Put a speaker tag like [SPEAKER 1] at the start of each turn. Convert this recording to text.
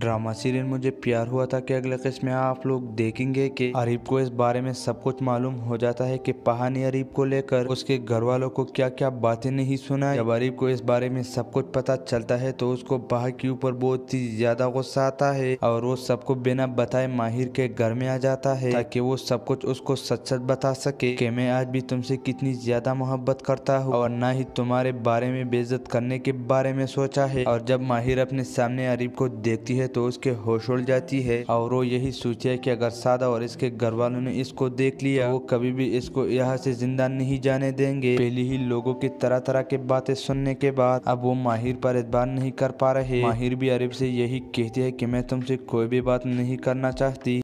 [SPEAKER 1] drama serial मुझे प्यार हुआ था कि अगले किस्म में आप लोग देखेंगे कि अरीब को इस बारे में सब कुछ मालूम हो जाता है कि पहानी अरीब को लेकर उसके घर वालों को क्या क्या बातें नहीं सुना जब अरीब को इस बारे में सब कुछ पता चलता है तो उसको बाह के ऊपर बहुत ही ज्यादा गुस्सा आता है और वो सबको बिना बताए माहिर के घर में आ जाता है ताकि वो सब कुछ उसको सच सच बता सके कि मैं आज भी तुमसे कितनी ज्यादा मोहब्बत करता हूँ और ना ही तुम्हारे बारे में बेइज्जत करने के बारे में सोचा है और जब माहिर अपने सामने अरीब को देखती है है तो उसके होश उड़ जाती है और वो यही सोचे की अगर सादा और इसके घर वालों ने इसको देख लिया वो कभी भी इसको यहाँ से जिंदा नहीं जाने देंगे पहले ही लोगों की तरह तरह के बातें सुनने के बाद अब वो माहिर पर एतबार नहीं कर पा रहे माहिर भी अरब से यही कहती है कि मैं तुमसे कोई भी बात नहीं करना चाहती